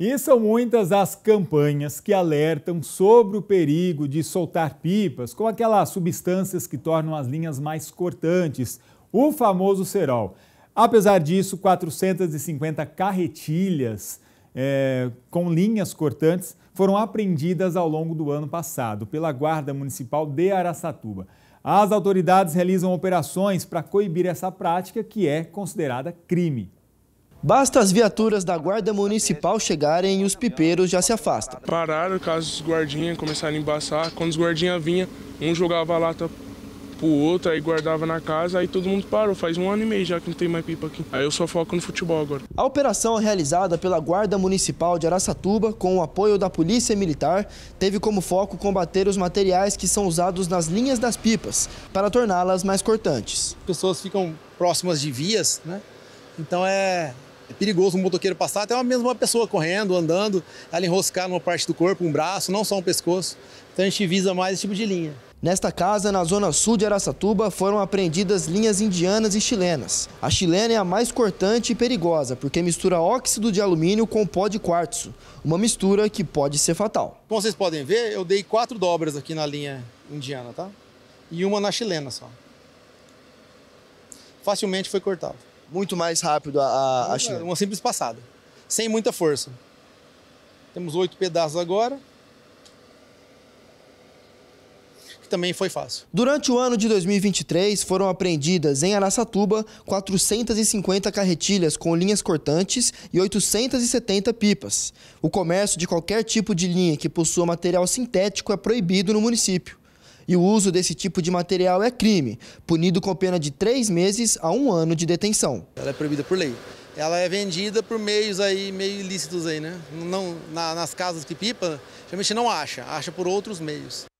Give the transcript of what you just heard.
E são muitas as campanhas que alertam sobre o perigo de soltar pipas com aquelas substâncias que tornam as linhas mais cortantes, o famoso cerol. Apesar disso, 450 carretilhas é, com linhas cortantes foram apreendidas ao longo do ano passado pela Guarda Municipal de Araçatuba. As autoridades realizam operações para coibir essa prática que é considerada crime. Basta as viaturas da Guarda Municipal chegarem e os pipeiros já se afastam. Pararam caso os guardinhas começaram a embaçar. Quando os guardinhas vinham, um jogava a lata pro outro, aí guardava na casa, aí todo mundo parou. Faz um ano e meio já que não tem mais pipa aqui. Aí eu só foco no futebol agora. A operação realizada pela Guarda Municipal de Araçatuba, com o apoio da Polícia Militar, teve como foco combater os materiais que são usados nas linhas das pipas, para torná-las mais cortantes. As pessoas ficam próximas de vias, né? Então é é perigoso um motoqueiro passar, até mesmo uma pessoa correndo, andando, ela enroscar numa parte do corpo, um braço, não só um pescoço. Então a gente visa mais esse tipo de linha. Nesta casa, na zona sul de Araçatuba, foram apreendidas linhas indianas e chilenas. A chilena é a mais cortante e perigosa, porque mistura óxido de alumínio com pó de quartzo, uma mistura que pode ser fatal. Como vocês podem ver, eu dei quatro dobras aqui na linha indiana, tá? E uma na chilena só. Facilmente foi cortado muito mais rápido a, a é, Uma simples passada, sem muita força. Temos oito pedaços agora. Que também foi fácil. Durante o ano de 2023, foram apreendidas em Araçatuba 450 carretilhas com linhas cortantes e 870 pipas. O comércio de qualquer tipo de linha que possua material sintético é proibido no município e o uso desse tipo de material é crime, punido com pena de três meses a um ano de detenção. Ela é proibida por lei. Ela é vendida por meios aí meio ilícitos aí, né? Não, na, nas casas que pipa, geralmente não acha, acha por outros meios.